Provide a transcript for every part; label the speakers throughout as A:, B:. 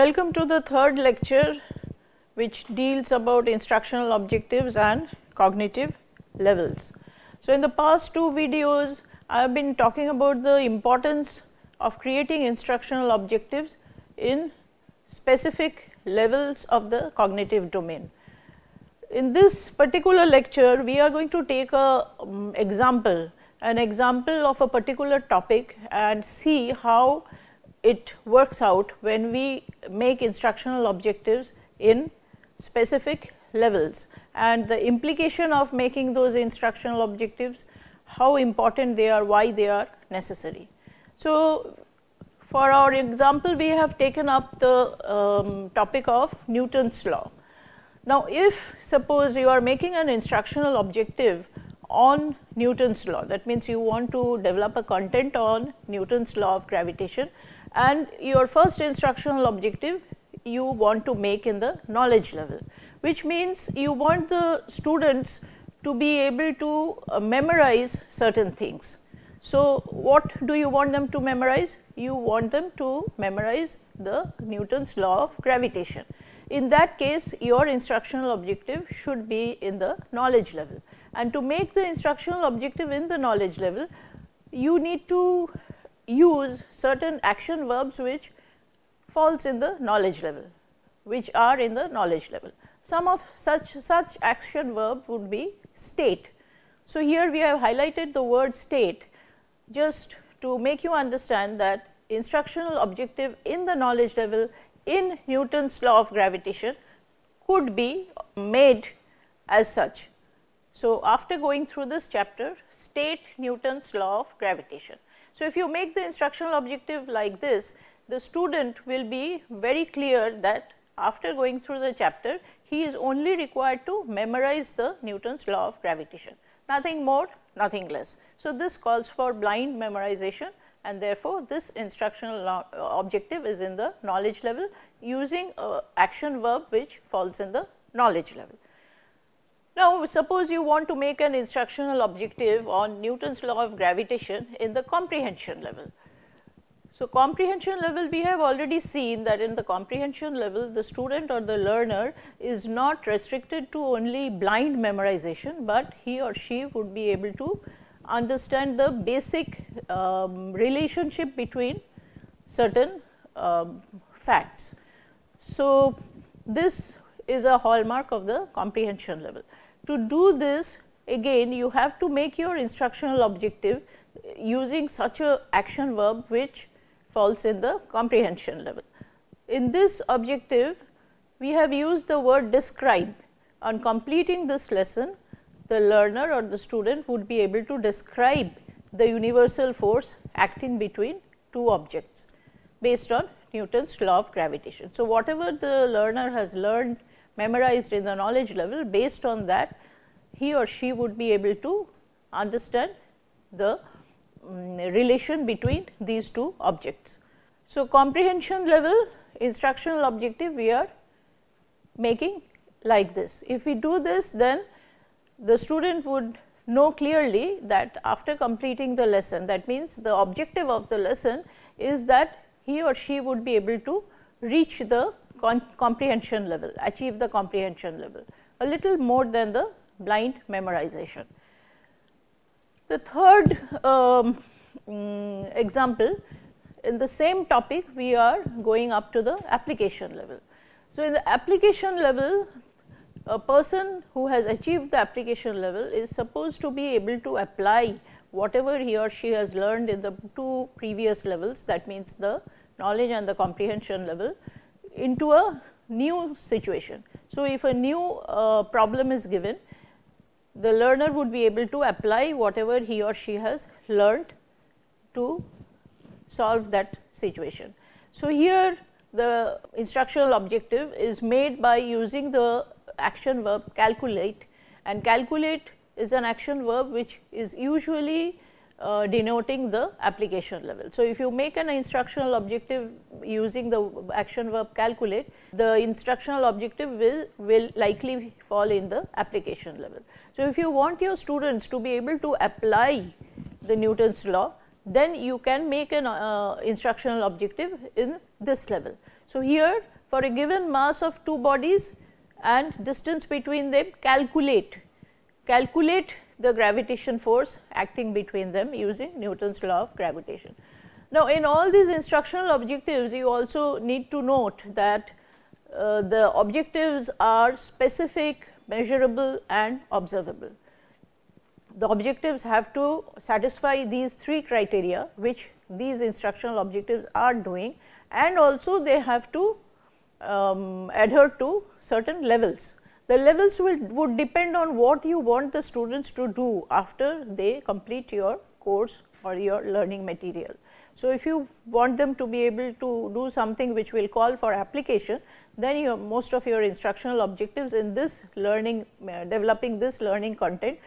A: Welcome to the third lecture which deals about instructional objectives and cognitive levels. So, in the past two videos I have been talking about the importance of creating instructional objectives in specific levels of the cognitive domain. In this particular lecture we are going to take a um, example, an example of a particular topic and see how it works out when we make instructional objectives in specific levels and the implication of making those instructional objectives, how important they are, why they are necessary. So, for our example, we have taken up the um, topic of Newton's law. Now, if suppose you are making an instructional objective on Newton's law, that means you want to develop a content on Newton's law of gravitation, and your first instructional objective you want to make in the knowledge level, which means you want the students to be able to uh, memorize certain things. So, what do you want them to memorize? You want them to memorize the Newton's law of gravitation. In that case, your instructional objective should be in the knowledge level. And to make the instructional objective in the knowledge level, you need to use certain action verbs which falls in the knowledge level, which are in the knowledge level. Some of such, such action verb would be state. So, here we have highlighted the word state just to make you understand that instructional objective in the knowledge level in Newton's law of gravitation could be made as such. So, after going through this chapter state Newton's law of gravitation. So, if you make the instructional objective like this, the student will be very clear that after going through the chapter, he is only required to memorize the Newton's law of gravitation, nothing more, nothing less. So, this calls for blind memorization and therefore, this instructional objective is in the knowledge level using a action verb which falls in the knowledge level. Now, suppose you want to make an instructional objective on Newton's law of gravitation in the comprehension level. So, comprehension level we have already seen that in the comprehension level the student or the learner is not restricted to only blind memorization, but he or she would be able to understand the basic um, relationship between certain um, facts. So, this is a hallmark of the comprehension level. To do this again you have to make your instructional objective using such a action verb which falls in the comprehension level. In this objective we have used the word describe. On completing this lesson the learner or the student would be able to describe the universal force acting between two objects based on Newton's law of gravitation. So, whatever the learner has learned memorized in the knowledge level based on that he or she would be able to understand the um, relation between these two objects. So, comprehension level instructional objective we are making like this. If we do this then the student would know clearly that after completing the lesson that means the objective of the lesson is that he or she would be able to reach the comprehension level, achieve the comprehension level, a little more than the blind memorization. The third um, mm, example, in the same topic, we are going up to the application level. So, in the application level, a person who has achieved the application level is supposed to be able to apply whatever he or she has learned in the two previous levels that means the knowledge and the comprehension level into a new situation. So, if a new uh, problem is given, the learner would be able to apply whatever he or she has learnt to solve that situation. So, here the instructional objective is made by using the action verb calculate and calculate is an action verb which is usually uh, denoting the application level. So, if you make an instructional objective using the action verb calculate, the instructional objective will, will likely fall in the application level. So, if you want your students to be able to apply the Newton's law, then you can make an uh, instructional objective in this level. So, here for a given mass of two bodies and distance between them calculate, calculate the gravitation force acting between them using Newton's law of gravitation. Now, in all these instructional objectives, you also need to note that uh, the objectives are specific, measurable and observable. The objectives have to satisfy these three criteria which these instructional objectives are doing and also they have to um, adhere to certain levels the levels will would depend on what you want the students to do after they complete your course or your learning material. So, if you want them to be able to do something which will call for application, then your most of your instructional objectives in this learning uh, developing this learning content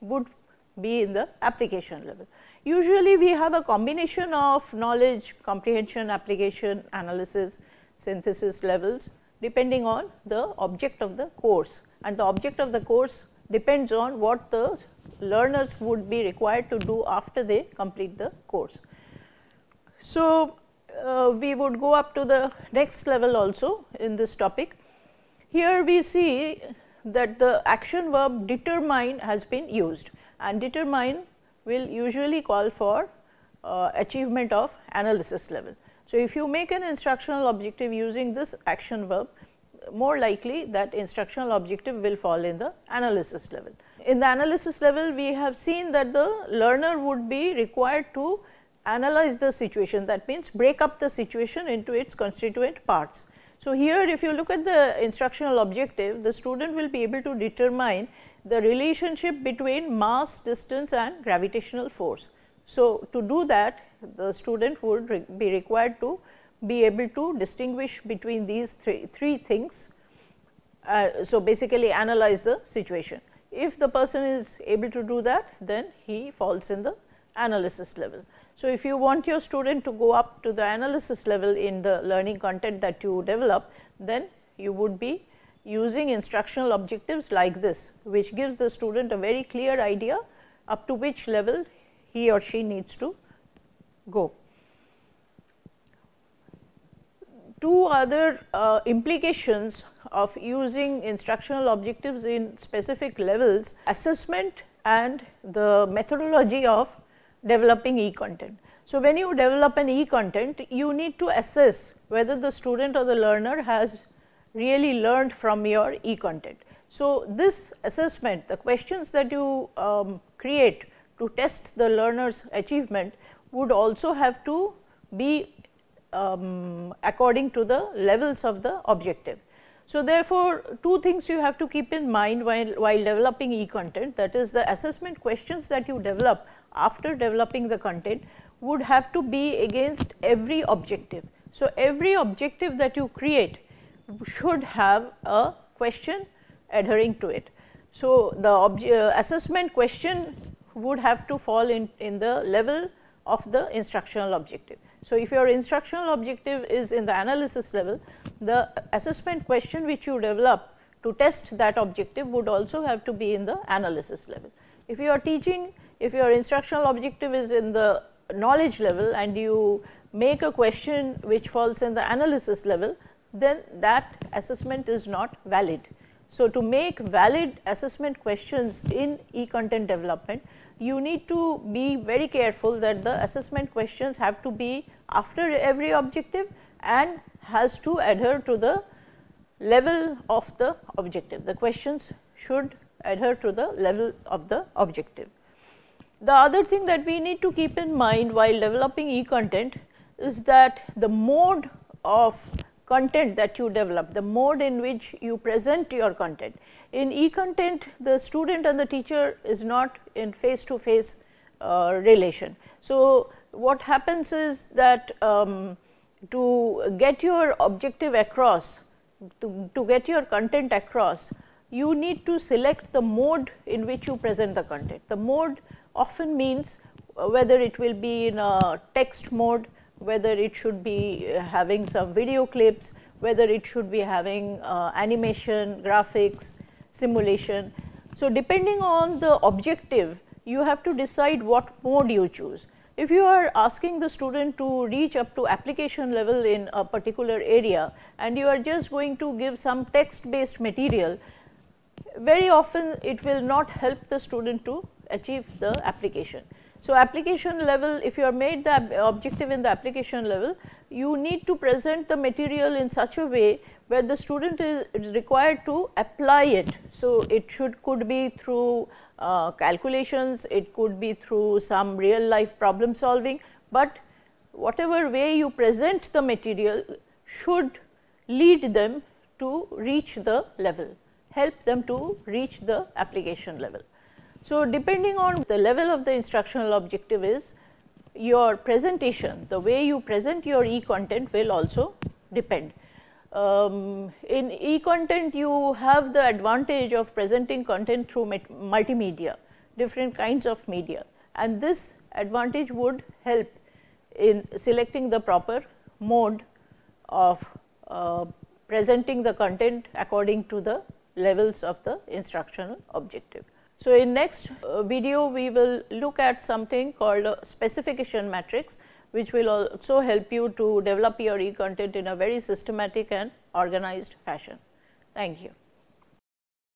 A: would be in the application level. Usually we have a combination of knowledge, comprehension, application, analysis, synthesis levels depending on the object of the course and the object of the course depends on what the learners would be required to do after they complete the course. So, uh, we would go up to the next level also in this topic. Here we see that the action verb determine has been used and determine will usually call for uh, achievement of analysis level. So, if you make an instructional objective using this action verb, more likely that instructional objective will fall in the analysis level. In the analysis level, we have seen that the learner would be required to analyze the situation that means break up the situation into its constituent parts. So, here if you look at the instructional objective, the student will be able to determine the relationship between mass, distance and gravitational force. So, to do that the student would re be required to be able to distinguish between these three, three things. Uh, so, basically analyze the situation. If the person is able to do that, then he falls in the analysis level. So, if you want your student to go up to the analysis level in the learning content that you develop, then you would be using instructional objectives like this, which gives the student a very clear idea up to which level he or she needs to go. Two other uh, implications of using instructional objectives in specific levels, assessment and the methodology of developing e-content. So, when you develop an e-content, you need to assess whether the student or the learner has really learned from your e-content. So, this assessment, the questions that you um, create to test the learner's achievement would also have to be um, according to the levels of the objective. So, therefore, two things you have to keep in mind while, while developing e-content that is the assessment questions that you develop after developing the content would have to be against every objective. So, every objective that you create should have a question adhering to it. So, the assessment question would have to fall in, in the level of the instructional objective. So, if your instructional objective is in the analysis level, the assessment question which you develop to test that objective would also have to be in the analysis level. If you are teaching, if your instructional objective is in the knowledge level and you make a question which falls in the analysis level, then that assessment is not valid. So, to make valid assessment questions in e-content development, you need to be very careful that the assessment questions have to be after every objective and has to adhere to the level of the objective. The questions should adhere to the level of the objective. The other thing that we need to keep in mind while developing e-content is that the mode of content that you develop, the mode in which you present your content. In e-content, the student and the teacher is not in face-to-face -face, uh, relation. So, what happens is that um, to get your objective across, to, to get your content across, you need to select the mode in which you present the content. The mode often means uh, whether it will be in a text mode, whether it should be uh, having some video clips, whether it should be having uh, animation, graphics, simulation. So, depending on the objective, you have to decide what mode you choose. If you are asking the student to reach up to application level in a particular area and you are just going to give some text based material, very often it will not help the student to achieve the application. So, application level if you are made the objective in the application level, you need to present the material in such a way where the student is, is required to apply it. So, it should could be through uh, calculations, it could be through some real life problem solving, but whatever way you present the material should lead them to reach the level, help them to reach the application level. So, depending on the level of the instructional objective is your presentation, the way you present your e-content will also depend. Um, in e-content you have the advantage of presenting content through multimedia, different kinds of media and this advantage would help in selecting the proper mode of uh, presenting the content according to the levels of the instructional objective. So, in next uh, video we will look at something called specification matrix which will also help you to develop your e-content in a very systematic and organized fashion. Thank you.